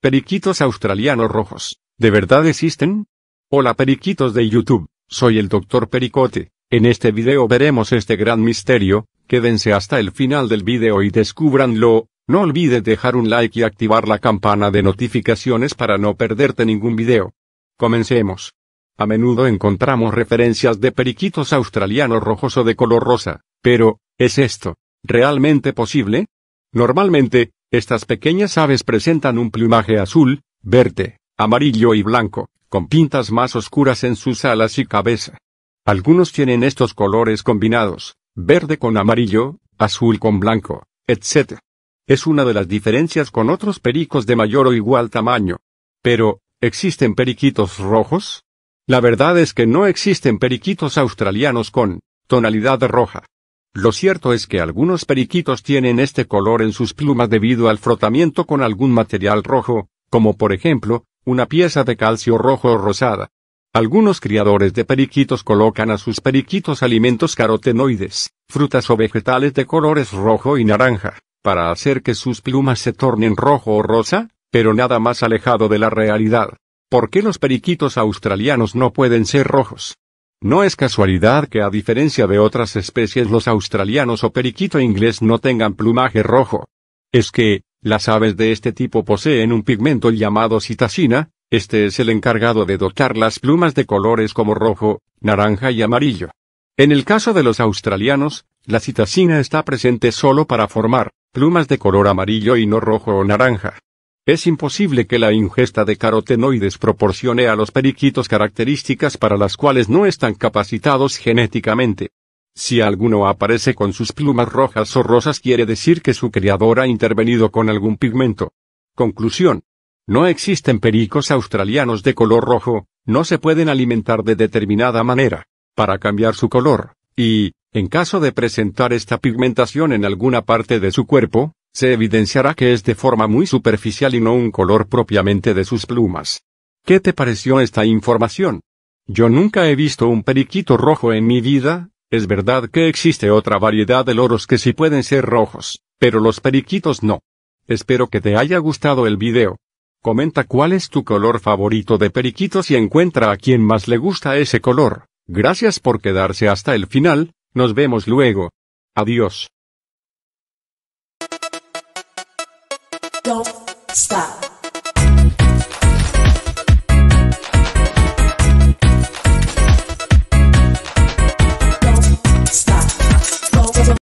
Periquitos australianos rojos, ¿de verdad existen? Hola periquitos de YouTube, soy el Dr. Pericote, en este video veremos este gran misterio, quédense hasta el final del video y descúbranlo, no olvides dejar un like y activar la campana de notificaciones para no perderte ningún video. Comencemos. A menudo encontramos referencias de periquitos australianos rojos o de color rosa, pero, ¿es esto realmente posible? Normalmente, estas pequeñas aves presentan un plumaje azul, verde, amarillo y blanco, con pintas más oscuras en sus alas y cabeza. Algunos tienen estos colores combinados, verde con amarillo, azul con blanco, etc. Es una de las diferencias con otros pericos de mayor o igual tamaño. Pero, ¿existen periquitos rojos? La verdad es que no existen periquitos australianos con tonalidad roja. Lo cierto es que algunos periquitos tienen este color en sus plumas debido al frotamiento con algún material rojo, como por ejemplo, una pieza de calcio rojo o rosada. Algunos criadores de periquitos colocan a sus periquitos alimentos carotenoides, frutas o vegetales de colores rojo y naranja, para hacer que sus plumas se tornen rojo o rosa, pero nada más alejado de la realidad. ¿Por qué los periquitos australianos no pueden ser rojos? No es casualidad que a diferencia de otras especies los australianos o periquito inglés no tengan plumaje rojo. Es que, las aves de este tipo poseen un pigmento llamado citacina, este es el encargado de dotar las plumas de colores como rojo, naranja y amarillo. En el caso de los australianos, la citacina está presente solo para formar plumas de color amarillo y no rojo o naranja. Es imposible que la ingesta de carotenoides proporcione a los periquitos características para las cuales no están capacitados genéticamente. Si alguno aparece con sus plumas rojas o rosas quiere decir que su criador ha intervenido con algún pigmento. Conclusión. No existen pericos australianos de color rojo, no se pueden alimentar de determinada manera, para cambiar su color, y, en caso de presentar esta pigmentación en alguna parte de su cuerpo, se evidenciará que es de forma muy superficial y no un color propiamente de sus plumas. ¿Qué te pareció esta información? Yo nunca he visto un periquito rojo en mi vida, es verdad que existe otra variedad de loros que sí pueden ser rojos, pero los periquitos no. Espero que te haya gustado el video. Comenta cuál es tu color favorito de periquitos y encuentra a quien más le gusta ese color. Gracias por quedarse hasta el final, nos vemos luego. Adiós. stop.